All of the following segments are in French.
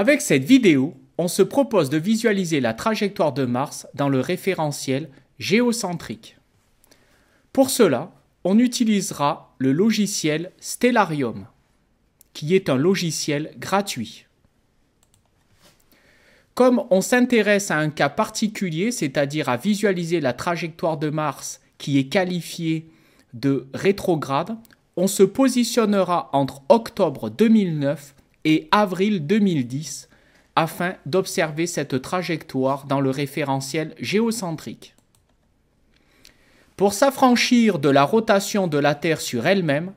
Avec cette vidéo, on se propose de visualiser la trajectoire de Mars dans le référentiel géocentrique. Pour cela, on utilisera le logiciel Stellarium, qui est un logiciel gratuit. Comme on s'intéresse à un cas particulier, c'est-à-dire à visualiser la trajectoire de Mars qui est qualifiée de rétrograde, on se positionnera entre octobre 2009 et avril 2010 afin d'observer cette trajectoire dans le référentiel géocentrique. Pour s'affranchir de la rotation de la Terre sur elle-même,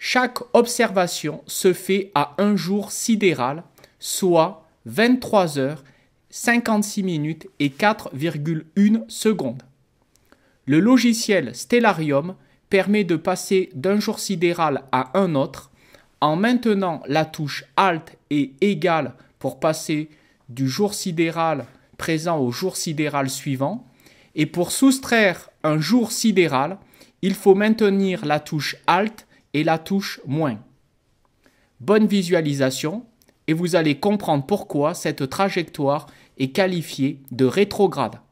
chaque observation se fait à un jour sidéral, soit 23 heures, 56 minutes et 4,1 secondes. Le logiciel Stellarium permet de passer d'un jour sidéral à un autre en maintenant la touche Alt et égale pour passer du jour sidéral présent au jour sidéral suivant. Et pour soustraire un jour sidéral, il faut maintenir la touche Alt et la touche moins. Bonne visualisation et vous allez comprendre pourquoi cette trajectoire est qualifiée de rétrograde.